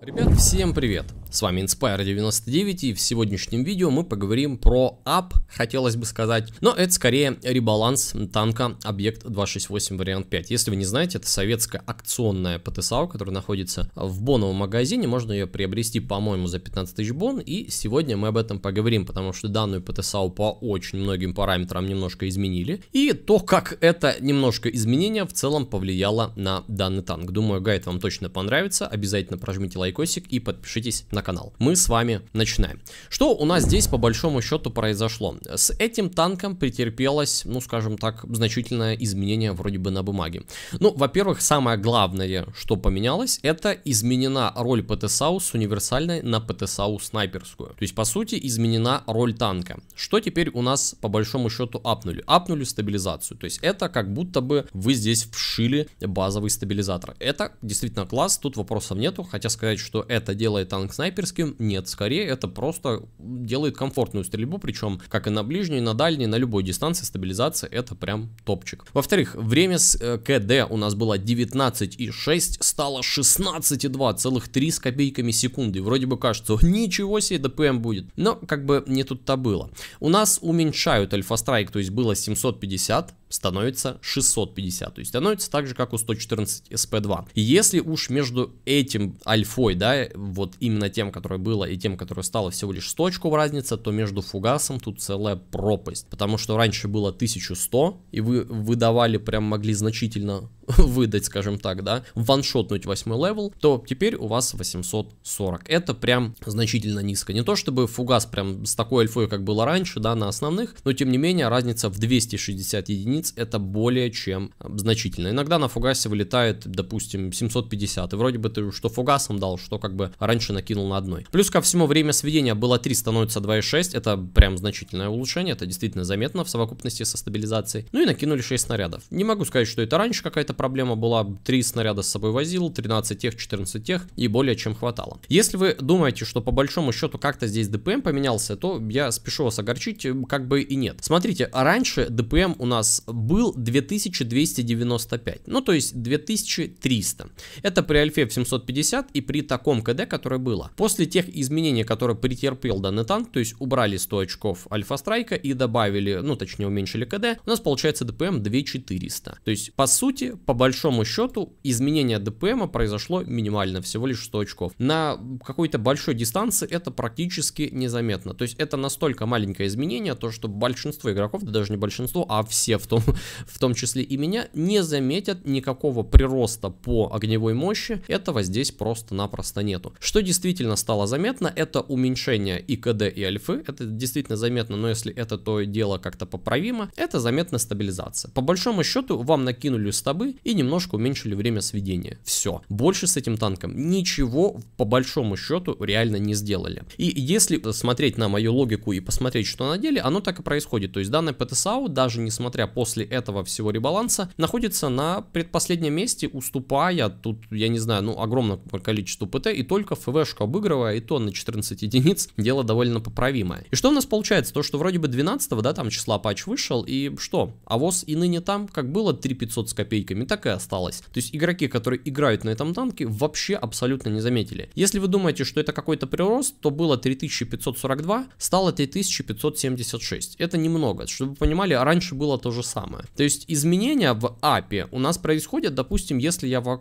Ребят, всем привет! С вами Inspire99 и в сегодняшнем видео мы поговорим про ап, хотелось бы сказать, но это скорее ребаланс танка объект 268 вариант 5. Если вы не знаете, это советская акционная ПТСАУ, которая находится в боновом магазине, можно ее приобрести, по-моему, за 15 тысяч бон, и сегодня мы об этом поговорим, потому что данную ПТСАУ по очень многим параметрам немножко изменили, и то, как это немножко изменение в целом повлияло на данный танк. Думаю, гайд вам точно понравится, обязательно прожмите лайкосик и подпишитесь на на канал. Мы с вами начинаем. Что у нас здесь по большому счету произошло? С этим танком претерпелось, ну скажем так, значительное изменение вроде бы на бумаге. Ну, во-первых, самое главное, что поменялось, это изменена роль ПТСАУ с универсальной на ПТСАУ снайперскую. То есть, по сути, изменена роль танка. Что теперь у нас по большому счету апнули? Апнули стабилизацию. То есть, это как будто бы вы здесь вшили базовый стабилизатор. Это действительно класс, тут вопросов нету, хотя сказать, что это делает танк снайпер, снайперским. Нет, скорее это просто делает комфортную стрельбу, причем как и на ближней, на дальней, на любой дистанции стабилизация это прям топчик. Во-вторых, время с э, КД у нас было 19,6, стало 16,2, целых 3 с копейками секунды. Вроде бы кажется, ничего себе ДПМ будет. Но как бы не тут-то было. У нас уменьшают альфа-страйк, то есть было 750, становится 650, то есть становится так же, как у 114 SP2. И если уж между этим альфой, да, вот именно тем, которое было, и тем, которое стало всего лишь 100 очков разница, то между фугасом тут целая пропасть, потому что раньше было 1100, и вы выдавали прям могли значительно выдать, скажем так, да, ваншотнуть 8 левел, то теперь у вас 840. Это прям значительно низко. Не то чтобы фугас прям с такой альфой, как было раньше, да, на основных, но тем не менее разница в 260 единиц это более чем э, значительно. Иногда на фугасе вылетает, допустим, 750, и вроде бы ты что фугасом дал, что как бы раньше накинул на одной. Плюс ко всему время сведения было 3, становится 2,6, это прям значительное улучшение, это действительно заметно в совокупности со стабилизацией. Ну и накинули 6 снарядов. Не могу сказать, что это раньше какая-то проблема была, 3 снаряда с собой возил, 13 тех, 14 тех и более чем хватало. Если вы думаете, что по большому счету как-то здесь ДПМ поменялся, то я спешу вас огорчить, как бы и нет. Смотрите, раньше ДПМ у нас был 2295, ну то есть 2300. Это при альфе в 750 и при таком КД, которое было. После тех изменений, которые претерпел данный танк, то есть убрали 100 очков альфа-страйка и добавили, ну точнее уменьшили КД, у нас получается ДПМ 2400. То есть по сути по большому счету изменение ДПМа произошло минимально, всего лишь 100 очков. На какой-то большой дистанции это практически незаметно. То есть это настолько маленькое изменение, то что большинство игроков, да даже не большинство, а все в том, в том числе и меня, не заметят никакого прироста по огневой мощи. Этого здесь просто-напросто нету. Что действительно стало заметно, это уменьшение и КД, и альфы. Это действительно заметно, но если это то дело как-то поправимо, это заметно стабилизация. По большому счету вам накинули стабы, стрельбы и немножко уменьшили время сведения. Все. Больше с этим танком ничего по большому счету реально не сделали. И если смотреть на мою логику и посмотреть, что на деле, оно так и происходит. То есть данная ПТСАУ, даже несмотря после этого всего ребаланса, находится на предпоследнем месте, уступая тут, я не знаю, ну, огромному количеству ПТ, и только фвшка обыгрывая, и то на 14 единиц, дело довольно поправимое. И что у нас получается? То, что вроде бы 12 да, там числа патч вышел, и что? А ВОЗ и ныне там, как было 3500 с копейками, танками, так и осталось. То есть игроки, которые играют на этом танке, вообще абсолютно не заметили. Если вы думаете, что это какой-то прирост, то было 3542, стало 3576. Это немного. Чтобы вы понимали, а раньше было то же самое. То есть изменения в АПе у нас происходят, допустим, если я э,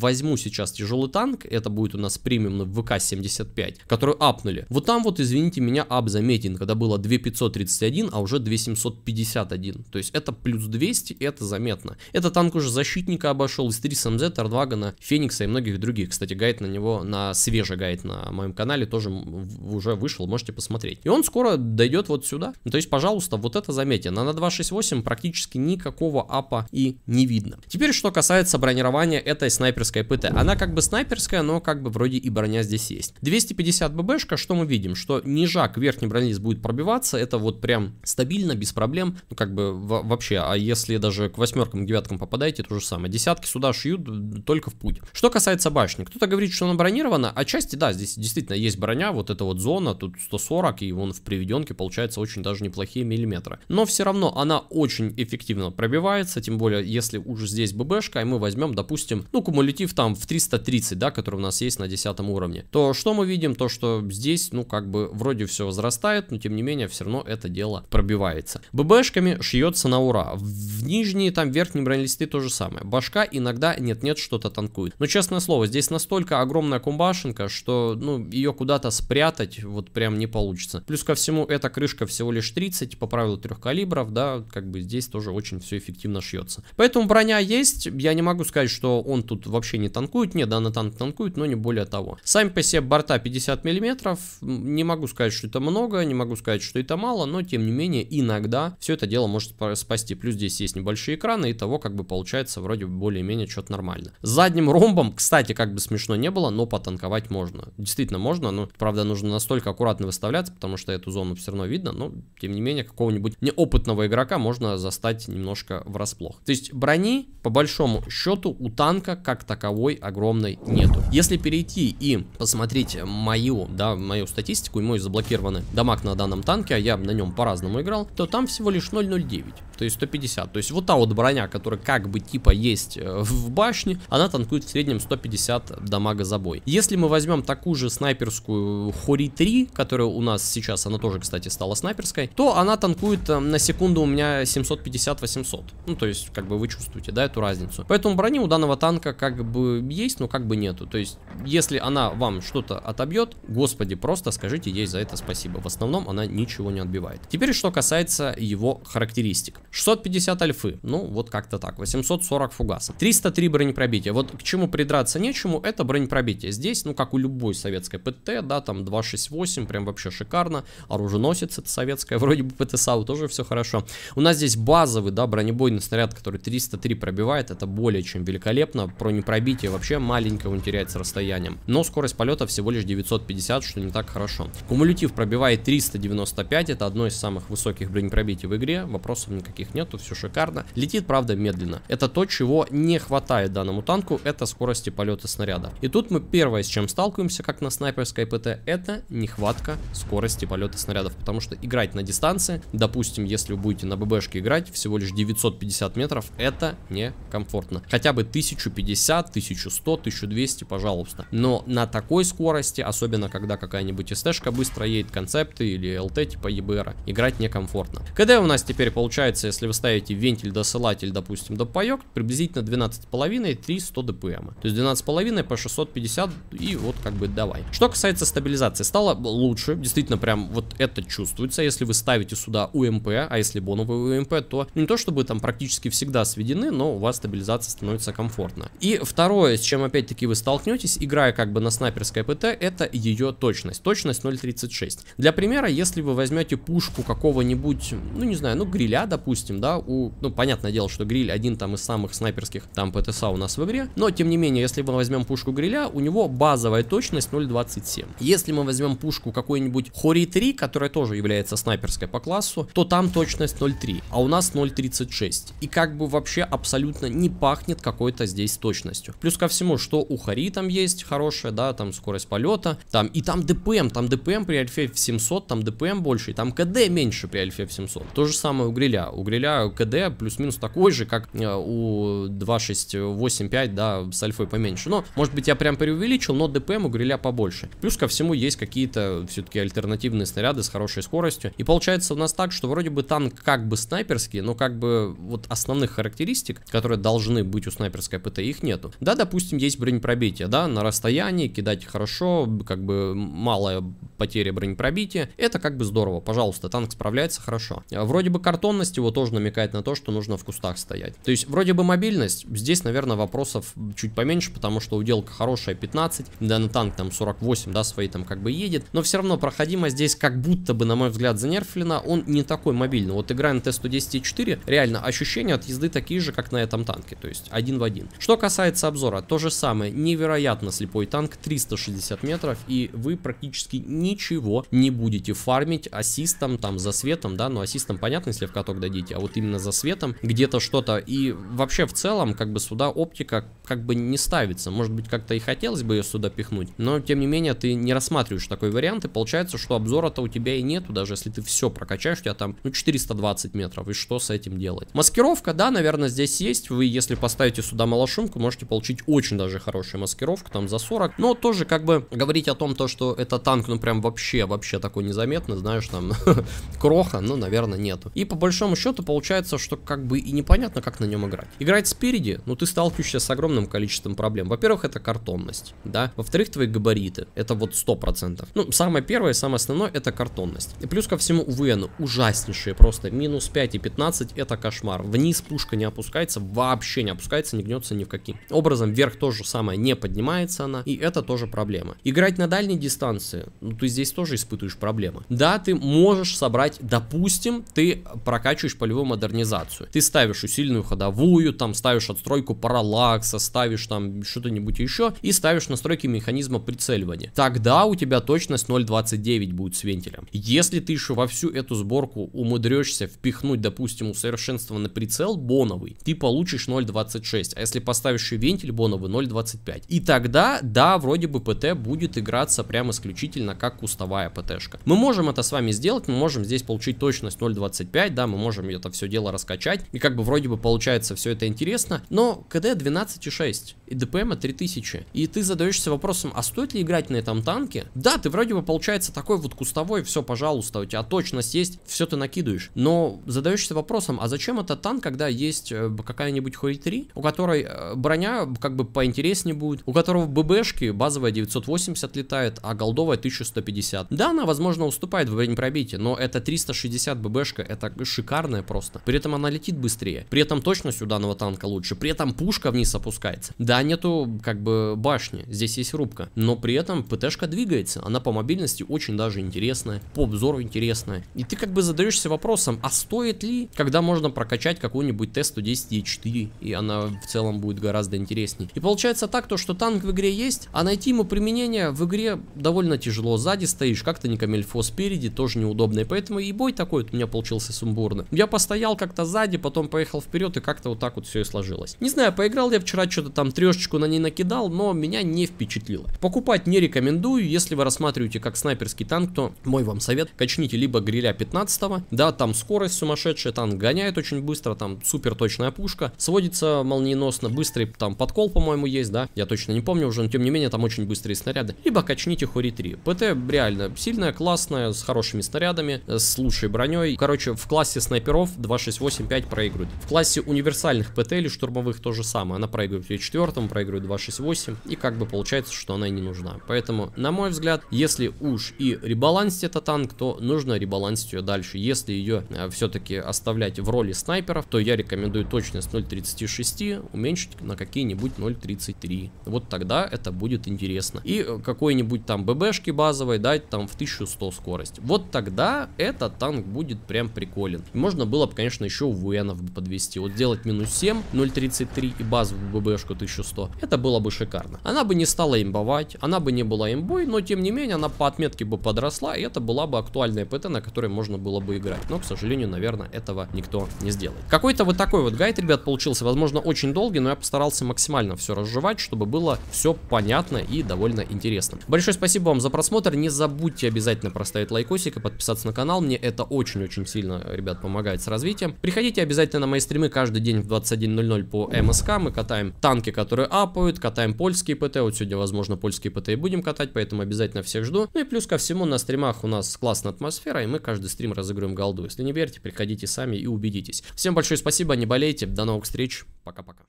возьму сейчас тяжелый танк, это будет у нас премиумный в ВК-75, который апнули. Вот там вот, извините меня, ап заметен, когда было 2531, а уже 2751. То есть это плюс 200, это заметно. Это танк уже за защитника обошел, из Трисом СМЗ, Тардвагана, Феникса и многих других. Кстати, гайд на него, на свежий гайд на моем канале тоже уже вышел, можете посмотреть. И он скоро дойдет вот сюда. Ну, то есть, пожалуйста, вот это заметьте. На 268 практически никакого апа и не видно. Теперь, что касается бронирования этой снайперской ПТ. Она как бы снайперская, но как бы вроде и броня здесь есть. 250 ББшка, что мы видим? Что нижак верхний бронелист будет пробиваться, это вот прям стабильно, без проблем. Ну, как бы вообще, а если даже к восьмеркам, девяткам попадаете, то то же самое. Десятки сюда шьют э, только в путь. Что касается башни, кто-то говорит, что она бронирована. Отчасти, а да, здесь действительно есть броня, вот эта вот зона, тут 140, и вон в приведенке получается очень даже неплохие миллиметры. Но все равно она очень эффективно пробивается, тем более, если уже здесь ББшка, и мы возьмем, допустим, ну, кумулятив там в 330, да, который у нас есть на 10 уровне, то что мы видим? То, что здесь, ну, как бы вроде все возрастает, но тем не менее, все равно это дело пробивается. ББшками шьется на ура. В нижние, там, верхние бронелисты тоже самое самое. Башка иногда нет-нет что-то танкует. Но честное слово, здесь настолько огромная кумбашенка, что ну ее куда-то спрятать вот прям не получится. Плюс ко всему эта крышка всего лишь 30 по правилу трех калибров, да, как бы здесь тоже очень все эффективно шьется. Поэтому броня есть, я не могу сказать, что он тут вообще не танкует, нет, данный танк танкует, но не более того. Сами по себе борта 50 миллиметров, не могу сказать, что это много, не могу сказать, что это мало, но тем не менее иногда все это дело может спасти. Плюс здесь есть небольшие экраны, и того как бы получается танкается вроде более-менее что-то нормально. С задним ромбом, кстати, как бы смешно не было, но потанковать можно. Действительно можно, но, правда, нужно настолько аккуратно выставляться, потому что эту зону все равно видно, но, тем не менее, какого-нибудь неопытного игрока можно застать немножко врасплох. То есть брони, по большому счету, у танка как таковой огромной нету. Если перейти и посмотреть мою, да, мою статистику и мой заблокированный дамаг на данном танке, а я на нем по-разному играл, то там всего лишь 0.09, то есть 150. То есть вот та вот броня, которая как бы типа типа есть э, в башне, она танкует в среднем 150 дамага за бой. Если мы возьмем такую же снайперскую Хори 3, которая у нас сейчас, она тоже, кстати, стала снайперской, то она танкует э, на секунду у меня 750-800. Ну, то есть, как бы вы чувствуете, да, эту разницу. Поэтому брони у данного танка как бы есть, но как бы нету. То есть, если она вам что-то отобьет, господи, просто скажите ей за это спасибо. В основном она ничего не отбивает. Теперь, что касается его характеристик. 650 альфы, ну, вот как-то так. 840 40 фугаса. 303 бронепробития. Вот к чему придраться нечему, это бронепробитие. Здесь, ну как у любой советской ПТ, да, там 268, прям вообще шикарно. Оруженосец это советская, вроде бы ПТСАУ тоже все хорошо. У нас здесь базовый, да, бронебойный снаряд, который 303 пробивает, это более чем великолепно. Про непробитие вообще маленько он теряет с расстоянием. Но скорость полета всего лишь 950, что не так хорошо. Кумулятив пробивает 395, это одно из самых высоких бронепробитий в игре, вопросов никаких нету, все шикарно. Летит, правда, медленно. Это то, чего не хватает данному танку, это скорости полета снаряда. И тут мы первое, с чем сталкиваемся, как на снайперской ПТ, это нехватка скорости полета снарядов, потому что играть на дистанции, допустим, если вы будете на ББшке играть, всего лишь 950 метров, это некомфортно. Хотя бы 1050, 1100, 1200, пожалуйста. Но на такой скорости, особенно когда какая-нибудь СТшка быстро едет, концепты или ЛТ типа ЕБР, играть некомфортно. КД у нас теперь получается, если вы ставите вентиль-досылатель, допустим, до паек, приблизительно 12,5 3 100 дпм, То есть половиной по 650 и вот как бы давай. Что касается стабилизации, стало лучше, действительно прям вот это чувствуется, если вы ставите сюда УМП, а если боновый УМП, то не то чтобы там практически всегда сведены, но у вас стабилизация становится комфортно. И второе, с чем опять-таки вы столкнетесь, играя как бы на снайперской ПТ, это ее точность. Точность 0.36. Для примера, если вы возьмете пушку какого-нибудь, ну не знаю, ну гриля, допустим, да, у, ну понятное дело, что гриль один там из самых самых снайперских там ПТСА у нас в игре. Но, тем не менее, если мы возьмем пушку гриля, у него базовая точность 0.27. Если мы возьмем пушку какой-нибудь Хори 3, которая тоже является снайперской по классу, то там точность 0.3, а у нас 0.36. И как бы вообще абсолютно не пахнет какой-то здесь точностью. Плюс ко всему, что у Хори там есть хорошая, да, там скорость полета, там и там ДПМ, там ДПМ при Альфе в 700, там ДПМ больше, и там КД меньше при Альфе в 700. То же самое у гриля. У гриля КД плюс-минус такой же, как э, у у 2.6.8.5, да, с альфой поменьше. Но, может быть, я прям преувеличил, но ДПМ у гриля побольше. Плюс ко всему есть какие-то все-таки альтернативные снаряды с хорошей скоростью. И получается у нас так, что вроде бы танк как бы снайперский, но как бы вот основных характеристик, которые должны быть у снайперской ПТ, их нету. Да, допустим, есть бронепробитие, да, на расстоянии, кидать хорошо, как бы малая потеря бронепробития. Это как бы здорово, пожалуйста, танк справляется хорошо. Вроде бы картонность его тоже намекает на то, что нужно в кустах стоять. То есть вроде бы мобильность, здесь, наверное, вопросов чуть поменьше, потому что уделка хорошая 15, да, на ну, танк там 48, да, свои там как бы едет, но все равно проходимость здесь как будто бы, на мой взгляд, занерфлена, он не такой мобильный. Вот играем Т-110-4, реально ощущения от езды такие же, как на этом танке, то есть один в один. Что касается обзора, то же самое, невероятно слепой танк, 360 метров, и вы практически ничего не будете фармить ассистом, там, за светом, да, но ну, ассистом понятно, если в каток дадите, а вот именно за светом, где-то что-то, и во вообще в целом, как бы сюда оптика как бы не ставится. Может быть, как-то и хотелось бы ее сюда пихнуть, но тем не менее ты не рассматриваешь такой вариант, и получается, что обзора-то у тебя и нету, даже если ты все прокачаешь, у тебя там, ну, 420 метров, и что с этим делать? Маскировка, да, наверное, здесь есть, вы, если поставите сюда малошумку, можете получить очень даже хорошую маскировку, там, за 40, но тоже, как бы, говорить о том, то, что это танк, ну, прям вообще, вообще такой незаметный, знаешь, там, кроха, ну, наверное, нету. И по большому счету получается, что как бы и непонятно, как на нем играть. Играть спереди, ну ты сталкиваешься с огромным количеством проблем. Во-первых, это картонность, да. Во-вторых, твои габариты. Это вот 100%. Ну, самое первое, самое основное, это картонность. И плюс ко всему, у ВН ужаснейшие просто. Минус 5 и 15 это кошмар. Вниз пушка не опускается, вообще не опускается, не гнется ни в каким. Образом, вверх тоже самое, не поднимается она. И это тоже проблема. Играть на дальней дистанции, ну ты здесь тоже испытываешь проблемы. Да, ты можешь собрать, допустим, ты прокачиваешь полевую модернизацию. Ты ставишь усиленную ходовую, вручную, там ставишь отстройку параллакса, ставишь там что-то-нибудь еще и ставишь настройки механизма прицеливания. Тогда у тебя точность 0.29 будет с вентилем. Если ты еще во всю эту сборку умудрешься впихнуть, допустим, усовершенствованный прицел боновый, ты получишь 0.26, а если поставишь и вентиль боновый 0.25. И тогда, да, вроде бы ПТ будет играться прям исключительно как кустовая ПТшка. Мы можем это с вами сделать, мы можем здесь получить точность 0.25, да, мы можем это все дело раскачать, и как бы вроде бы получается все это это интересно, но КД 12,6 и ДПМа 3000. И ты задаешься вопросом, а стоит ли играть на этом танке? Да, ты вроде бы получается такой вот кустовой, все, пожалуйста, у тебя точность есть, все ты накидываешь. Но задаешься вопросом, а зачем этот танк, когда есть э, какая-нибудь хори 3, у которой э, броня как бы поинтереснее будет, у которого ББшки базовая 980 летает, а голдовая 1150. Да, она, возможно, уступает в время пробития, но это 360 ББшка, это шикарная просто. При этом она летит быстрее, при этом точность удара данного танка лучше. При этом пушка вниз опускается. Да, нету как бы башни, здесь есть рубка. Но при этом ПТшка двигается. Она по мобильности очень даже интересная, по обзору интересная. И ты как бы задаешься вопросом, а стоит ли, когда можно прокачать какую-нибудь Т-110Е4, и она в целом будет гораздо интереснее И получается так, то, что танк в игре есть, а найти ему применение в игре довольно тяжело. Сзади стоишь, как-то не камельфо, спереди тоже неудобно. И поэтому и бой такой вот у меня получился сумбурный. Я постоял как-то сзади, потом поехал вперед и как-то вот так вот все и сложилось. Не знаю, поиграл я вчера, что-то там трешечку на ней накидал, но меня не впечатлило. Покупать не рекомендую, если вы рассматриваете как снайперский танк, то мой вам совет, качните либо гриля 15 го да, там скорость сумасшедшая, танк гоняет очень быстро, там супер точная пушка, сводится молниеносно, быстрый там подкол, по-моему, есть, да, я точно не помню уже, но тем не менее там очень быстрые снаряды, либо качните Хури 3. ПТ реально сильная, классная, с хорошими снарядами, э, с лучшей броней, короче, в классе снайперов 2685 проигрывает. В классе универсальных нейтральных ПТ или штурмовых то же самое. Она проигрывает ее четвертому, проигрывает 268, и как бы получается, что она и не нужна. Поэтому, на мой взгляд, если уж и ребалансить этот танк, то нужно ребалансить ее дальше. Если ее э, все-таки оставлять в роли снайперов, то я рекомендую точность 0.36 уменьшить на какие-нибудь 0.33. Вот тогда это будет интересно. И э, какой-нибудь там ББшки базовой дать там в 1100 скорость. Вот тогда этот танк будет прям приколен. Можно было бы, конечно, еще Венов подвести. Вот сделать минус минус 7, 0.33 и базовую ББшку 1100, это было бы шикарно. Она бы не стала имбовать, она бы не была имбой, но тем не менее она по отметке бы подросла, и это была бы актуальная ПТ, на которой можно было бы играть. Но, к сожалению, наверное, этого никто не сделает. Какой-то вот такой вот гайд, ребят, получился. Возможно, очень долгий, но я постарался максимально все разжевать, чтобы было все понятно и довольно интересно. Большое спасибо вам за просмотр. Не забудьте обязательно проставить лайкосик и подписаться на канал. Мне это очень-очень сильно, ребят, помогает с развитием. Приходите обязательно на мои стримы каждый день в 21.00 по МСК мы катаем танки, которые апают, катаем польские ПТ. Вот сегодня, возможно, польские ПТ и будем катать, поэтому обязательно всех жду. Ну и плюс ко всему на стримах у нас классная атмосфера, и мы каждый стрим разыгрываем голду. Если не верите, приходите сами и убедитесь. Всем большое спасибо, не болейте, до новых встреч, пока-пока.